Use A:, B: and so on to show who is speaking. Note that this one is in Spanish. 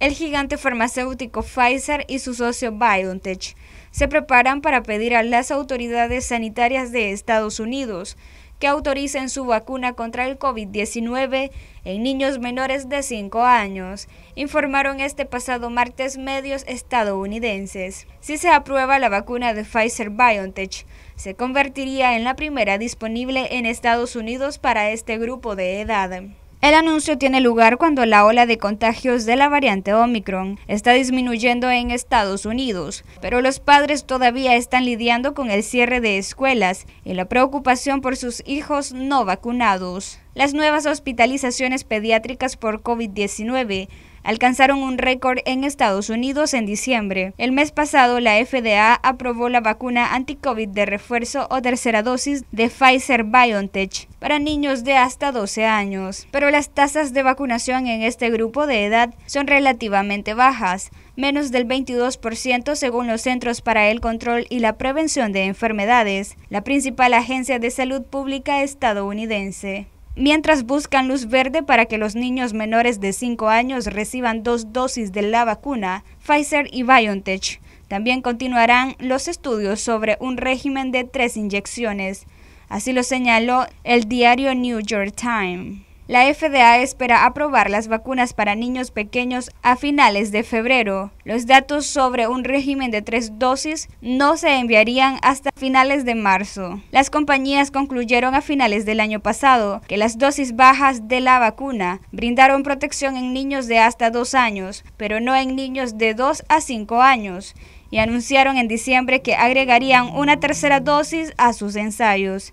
A: El gigante farmacéutico Pfizer y su socio BioNTech se preparan para pedir a las autoridades sanitarias de Estados Unidos que autoricen su vacuna contra el COVID-19 en niños menores de 5 años, informaron este pasado martes medios estadounidenses. Si se aprueba la vacuna de Pfizer BioNTech, se convertiría en la primera disponible en Estados Unidos para este grupo de edad. El anuncio tiene lugar cuando la ola de contagios de la variante Omicron está disminuyendo en Estados Unidos, pero los padres todavía están lidiando con el cierre de escuelas y la preocupación por sus hijos no vacunados. Las nuevas hospitalizaciones pediátricas por COVID-19 alcanzaron un récord en Estados Unidos en diciembre. El mes pasado, la FDA aprobó la vacuna anti-COVID de refuerzo o tercera dosis de Pfizer BioNTech para niños de hasta 12 años, pero las tasas de vacunación en este grupo de edad son relativamente bajas, menos del 22% según los Centros para el Control y la Prevención de Enfermedades, la principal agencia de salud pública estadounidense mientras buscan luz verde para que los niños menores de 5 años reciban dos dosis de la vacuna Pfizer y BioNTech. También continuarán los estudios sobre un régimen de tres inyecciones. Así lo señaló el diario New York Times. La FDA espera aprobar las vacunas para niños pequeños a finales de febrero. Los datos sobre un régimen de tres dosis no se enviarían hasta finales de marzo. Las compañías concluyeron a finales del año pasado que las dosis bajas de la vacuna brindaron protección en niños de hasta dos años, pero no en niños de dos a cinco años, y anunciaron en diciembre que agregarían una tercera dosis a sus ensayos.